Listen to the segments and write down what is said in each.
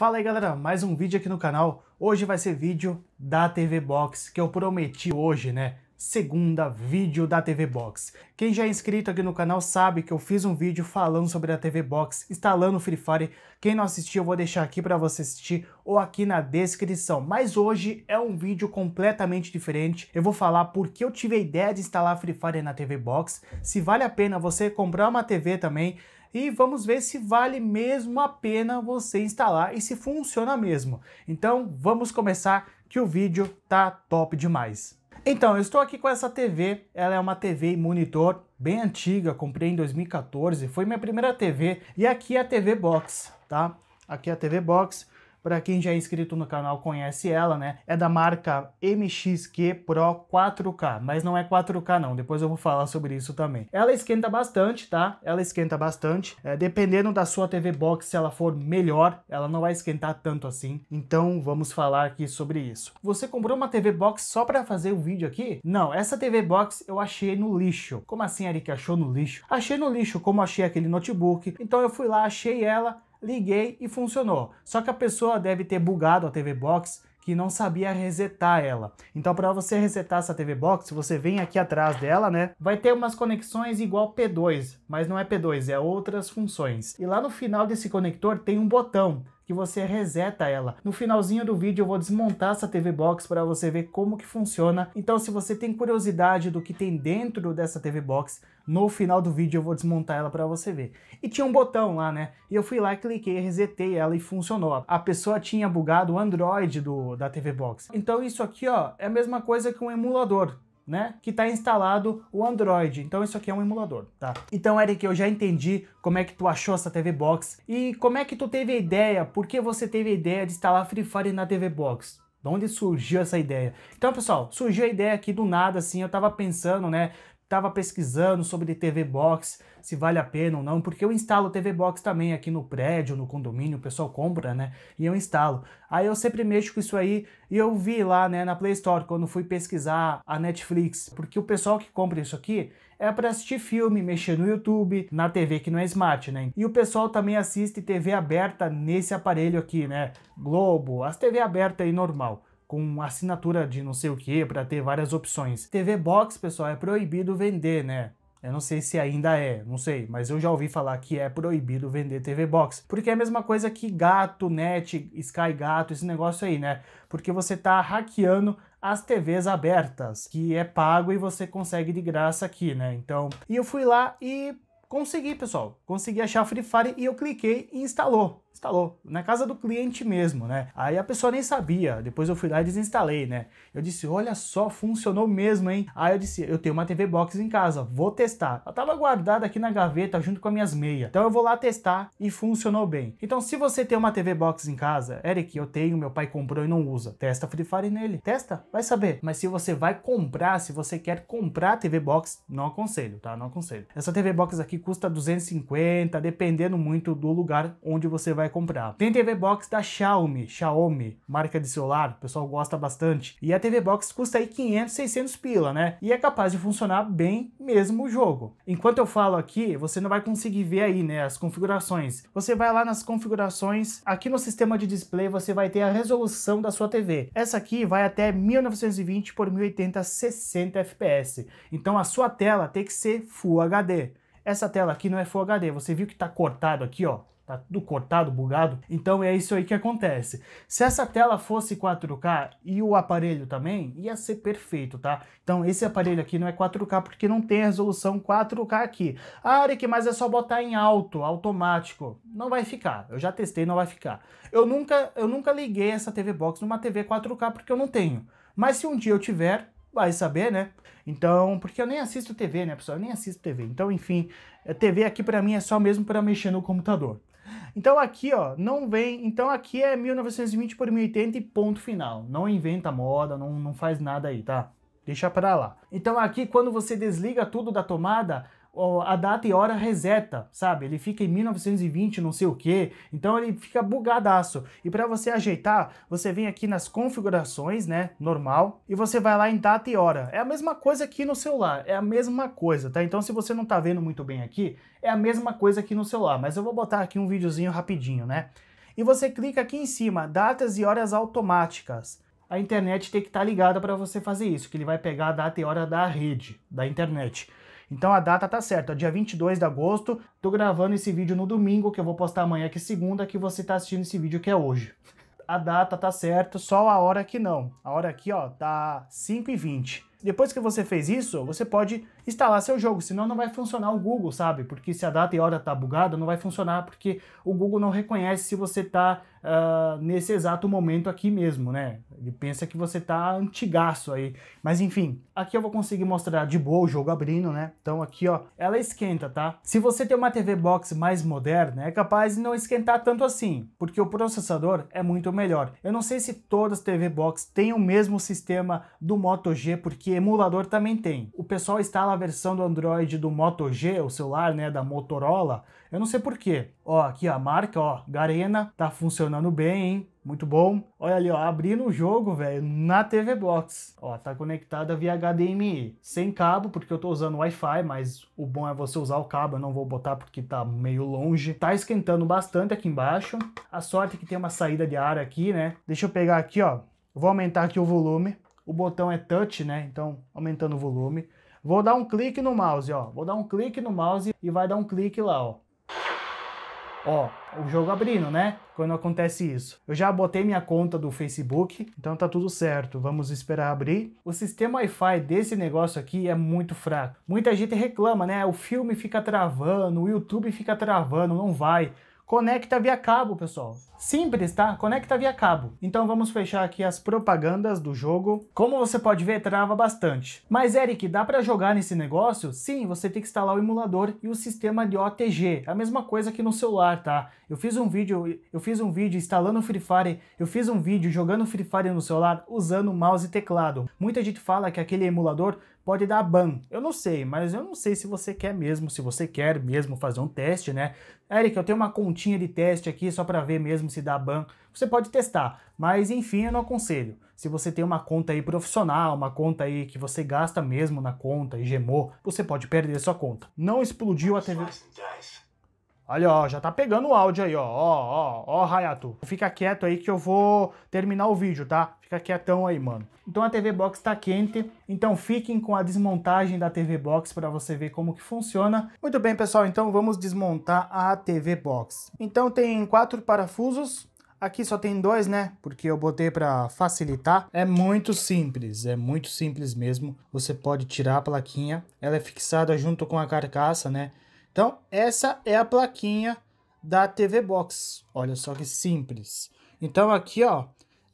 Fala aí galera, mais um vídeo aqui no canal. Hoje vai ser vídeo da TV Box, que eu prometi hoje, né? Segunda vídeo da TV Box. Quem já é inscrito aqui no canal sabe que eu fiz um vídeo falando sobre a TV Box, instalando o Free Fire. Quem não assistiu eu vou deixar aqui para você assistir ou aqui na descrição. Mas hoje é um vídeo completamente diferente. Eu vou falar por que eu tive a ideia de instalar Free Fire na TV Box, se vale a pena você comprar uma TV também, e vamos ver se vale mesmo a pena você instalar e se funciona mesmo. Então vamos começar que o vídeo tá top demais. Então, eu estou aqui com essa TV, ela é uma TV monitor bem antiga, comprei em 2014, foi minha primeira TV e aqui é a TV Box, tá? Aqui é a TV Box, para quem já é inscrito no canal conhece ela, né? É da marca MXQ Pro 4K, mas não é 4K não, depois eu vou falar sobre isso também. Ela esquenta bastante, tá? Ela esquenta bastante, é, dependendo da sua TV Box, se ela for melhor, ela não vai esquentar tanto assim, então vamos falar aqui sobre isso. Você comprou uma TV Box só para fazer o vídeo aqui? Não, essa TV Box eu achei no lixo. Como assim, Eric, achou no lixo? Achei no lixo, como achei aquele notebook, então eu fui lá, achei ela, liguei e funcionou. Só que a pessoa deve ter bugado a TV Box que não sabia resetar ela. Então, para você resetar essa TV Box, você vem aqui atrás dela, né? Vai ter umas conexões igual P2, mas não é P2, é outras funções. E lá no final desse conector tem um botão que você reseta ela. No finalzinho do vídeo eu vou desmontar essa TV Box para você ver como que funciona. Então se você tem curiosidade do que tem dentro dessa TV Box, no final do vídeo eu vou desmontar ela para você ver. E tinha um botão lá, né? E eu fui lá, cliquei, resetei ela e funcionou. A pessoa tinha bugado o Android do, da TV Box. Então isso aqui, ó, é a mesma coisa que um emulador né, que está instalado o Android. Então isso aqui é um emulador, tá? Então, Eric, eu já entendi como é que tu achou essa TV Box e como é que tu teve a ideia, por que você teve a ideia de instalar Free Fire na TV Box? De onde surgiu essa ideia? Então, pessoal, surgiu a ideia aqui do nada, assim, eu tava pensando, né? estava pesquisando sobre TV Box, se vale a pena ou não, porque eu instalo TV Box também aqui no prédio, no condomínio, o pessoal compra, né? E eu instalo. Aí eu sempre mexo com isso aí e eu vi lá, né, na Play Store, quando fui pesquisar a Netflix, porque o pessoal que compra isso aqui é para assistir filme, mexer no YouTube, na TV que não é smart, né? E o pessoal também assiste TV aberta nesse aparelho aqui, né? Globo, as TV aberta aí normal com assinatura de não sei o que para ter várias opções. TV Box, pessoal, é proibido vender, né? Eu não sei se ainda é, não sei, mas eu já ouvi falar que é proibido vender TV Box, porque é a mesma coisa que gato, net, Sky Gato, esse negócio aí, né? Porque você tá hackeando as TVs abertas, que é pago e você consegue de graça aqui, né? Então, e eu fui lá e consegui, pessoal. Consegui achar Free Fire e eu cliquei e instalou instalou na casa do cliente mesmo, né? Aí a pessoa nem sabia. Depois eu fui lá e desinstalei, né? Eu disse: "Olha só, funcionou mesmo, hein?". Aí eu disse: "Eu tenho uma TV box em casa, vou testar". Ela tava guardada aqui na gaveta junto com as minhas meias. Então eu vou lá testar e funcionou bem. Então se você tem uma TV box em casa, Eric, eu tenho, meu pai comprou e não usa. Testa Free Fire nele. Testa, vai saber. Mas se você vai comprar, se você quer comprar TV box, não aconselho, tá? Não aconselho. Essa TV box aqui custa 250, dependendo muito do lugar onde você vai comprar. Tem TV Box da Xiaomi, Xiaomi, marca de celular, o pessoal gosta bastante. E a TV Box custa aí 500, 600 pila, né? E é capaz de funcionar bem mesmo o jogo. Enquanto eu falo aqui, você não vai conseguir ver aí, né, as configurações. Você vai lá nas configurações, aqui no sistema de display você vai ter a resolução da sua TV. Essa aqui vai até 1920 por 1080 60 fps. Então a sua tela tem que ser Full HD. Essa tela aqui não é Full HD, você viu que tá cortado aqui, ó tá tudo cortado, bugado. Então é isso aí que acontece. Se essa tela fosse 4K e o aparelho também, ia ser perfeito, tá? Então esse aparelho aqui não é 4K porque não tem resolução 4K aqui. Ah, Eric, mas é só botar em alto, automático. Não vai ficar. Eu já testei, não vai ficar. Eu nunca, eu nunca liguei essa TV Box numa TV 4K porque eu não tenho. Mas se um dia eu tiver, vai saber, né? Então, porque eu nem assisto TV, né, pessoal? Eu nem assisto TV. Então, enfim, TV aqui para mim é só mesmo para mexer no computador. Então aqui, ó, não vem. Então aqui é 1920 por 1080 e ponto final. Não inventa moda, não, não faz nada aí, tá? Deixa pra lá. Então aqui, quando você desliga tudo da tomada, a data e hora reseta, sabe? Ele fica em 1920, não sei o que, então ele fica bugadaço. E para você ajeitar, você vem aqui nas configurações, né, normal, e você vai lá em data e hora. É a mesma coisa aqui no celular, é a mesma coisa, tá? Então se você não tá vendo muito bem aqui, é a mesma coisa aqui no celular, mas eu vou botar aqui um videozinho rapidinho, né? E você clica aqui em cima, datas e horas automáticas a internet tem que estar tá ligada para você fazer isso, que ele vai pegar a data e hora da rede, da internet. Então a data tá certa, dia 22 de agosto. Tô gravando esse vídeo no domingo, que eu vou postar amanhã que é segunda, que você tá assistindo esse vídeo que é hoje. A data tá certa, só a hora que não. A hora aqui, ó, tá 5h20. Depois que você fez isso, você pode instalar seu jogo, senão não vai funcionar o Google, sabe? Porque se a data e a hora tá bugada, não vai funcionar porque o Google não reconhece se você tá uh, nesse exato momento aqui mesmo, né? Ele pensa que você tá antigaço aí. Mas enfim, aqui eu vou conseguir mostrar de boa o jogo abrindo, né? Então aqui, ó, ela esquenta, tá? Se você tem uma TV Box mais moderna, é capaz de não esquentar tanto assim, porque o processador é muito melhor. Eu não sei se todas as TV Box têm o mesmo sistema do Moto G, porque emulador também tem. O pessoal instala a versão do Android do Moto G, o celular, né, da Motorola, eu não sei porquê. Ó, aqui a marca, ó, Garena, tá funcionando funcionando bem, hein? Muito bom. Olha ali, ó, abrindo o jogo, velho, na TV Box. Ó, tá conectada via HDMI. Sem cabo, porque eu tô usando Wi-Fi, mas o bom é você usar o cabo, eu não vou botar porque tá meio longe. Tá esquentando bastante aqui embaixo. A sorte é que tem uma saída de ar aqui, né? Deixa eu pegar aqui, ó. vou aumentar aqui o volume. O botão é touch, né? Então, aumentando o volume. Vou dar um clique no mouse, ó. Vou dar um clique no mouse e vai dar um clique lá, ó. Ó, o jogo abrindo, né? Quando acontece isso. Eu já botei minha conta do Facebook, então tá tudo certo. Vamos esperar abrir. O sistema Wi-Fi desse negócio aqui é muito fraco. Muita gente reclama, né? O filme fica travando, o YouTube fica travando, não vai. Conecta via cabo, pessoal. Simples, tá? Conecta via cabo. Então vamos fechar aqui as propagandas do jogo. Como você pode ver, trava bastante. Mas Eric, dá para jogar nesse negócio? Sim, você tem que instalar o emulador e o sistema de OTG. É a mesma coisa que no celular, tá? Eu fiz um vídeo, eu fiz um vídeo instalando Free Fire, eu fiz um vídeo jogando Free Fire no celular usando mouse e teclado. Muita gente fala que aquele emulador pode dar ban. Eu não sei, mas eu não sei se você quer mesmo, se você quer mesmo fazer um teste, né? Eric, eu tenho uma continha de teste aqui só para ver mesmo se dá ban, você pode testar, mas enfim, eu não aconselho. Se você tem uma conta aí profissional, uma conta aí que você gasta mesmo na conta e gemou, você pode perder sua conta. Não explodiu a TV. Olha, ó, já tá pegando o áudio aí, ó. Ó, ó, ó, Hayato. Fica quieto aí que eu vou terminar o vídeo, tá? Fica quietão aí, mano. Então a TV Box tá quente, então fiquem com a desmontagem da TV Box para você ver como que funciona. Muito bem, pessoal, então vamos desmontar a TV Box. Então tem quatro parafusos, Aqui só tem dois, né? Porque eu botei para facilitar. É muito simples, é muito simples mesmo. Você pode tirar a plaquinha. Ela é fixada junto com a carcaça, né? Então, essa é a plaquinha da TV Box. Olha só que simples. Então, aqui, ó,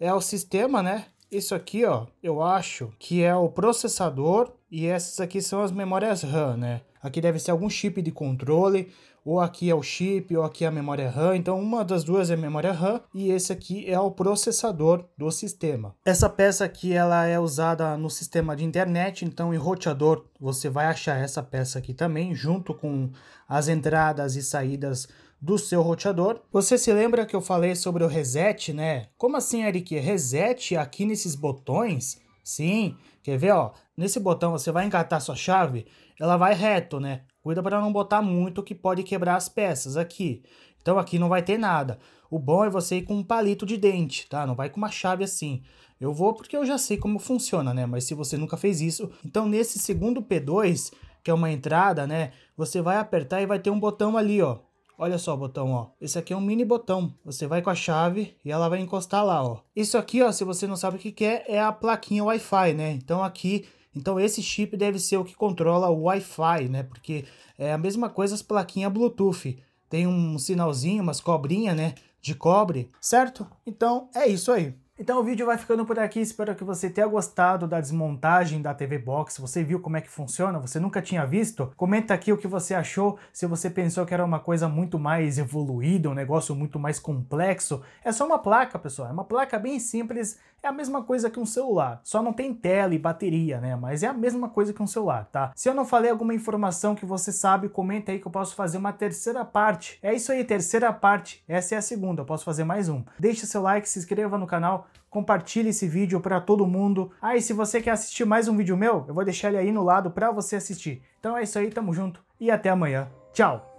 é o sistema, né? Isso aqui, ó, eu acho que é o processador e essas aqui são as memórias RAM, né? aqui deve ser algum chip de controle, ou aqui é o chip, ou aqui é a memória RAM. Então, uma das duas é memória RAM e esse aqui é o processador do sistema. Essa peça aqui ela é usada no sistema de internet, então em roteador você vai achar essa peça aqui também, junto com as entradas e saídas do seu roteador. Você se lembra que eu falei sobre o reset, né? Como assim, Eric? Reset aqui nesses botões? Sim, quer ver, ó? Nesse botão você vai engatar sua chave, ela vai reto, né? Cuida para não botar muito que pode quebrar as peças aqui. Então aqui não vai ter nada. O bom é você ir com um palito de dente, tá? Não vai com uma chave assim. Eu vou porque eu já sei como funciona, né? Mas se você nunca fez isso, então nesse segundo P2, que é uma entrada, né? Você vai apertar e vai ter um botão ali, ó, Olha só, botão, ó. Esse aqui é um mini botão. Você vai com a chave e ela vai encostar lá, ó. Isso aqui, ó, se você não sabe o que, que é, é a plaquinha Wi-Fi, né? Então aqui então esse chip deve ser o que controla o Wi-Fi, né? Porque é a mesma coisa as plaquinhas Bluetooth. Tem um sinalzinho, umas cobrinhas, né? De cobre, certo? Então é isso aí. Então o vídeo vai ficando por aqui, espero que você tenha gostado da desmontagem da TV Box, você viu como é que funciona, você nunca tinha visto? Comenta aqui o que você achou, se você pensou que era uma coisa muito mais evoluída, um negócio muito mais complexo, é só uma placa pessoal, é uma placa bem simples, é a mesma coisa que um celular, só não tem tela e bateria né, mas é a mesma coisa que um celular, tá? Se eu não falei alguma informação que você sabe, comenta aí que eu posso fazer uma terceira parte, é isso aí, terceira parte, essa é a segunda, eu posso fazer mais um. Deixe seu like, se inscreva no canal, compartilhe esse vídeo para todo mundo. Ah, e se você quer assistir mais um vídeo meu, eu vou deixar ele aí no lado para você assistir. Então é isso aí, tamo junto e até amanhã. Tchau!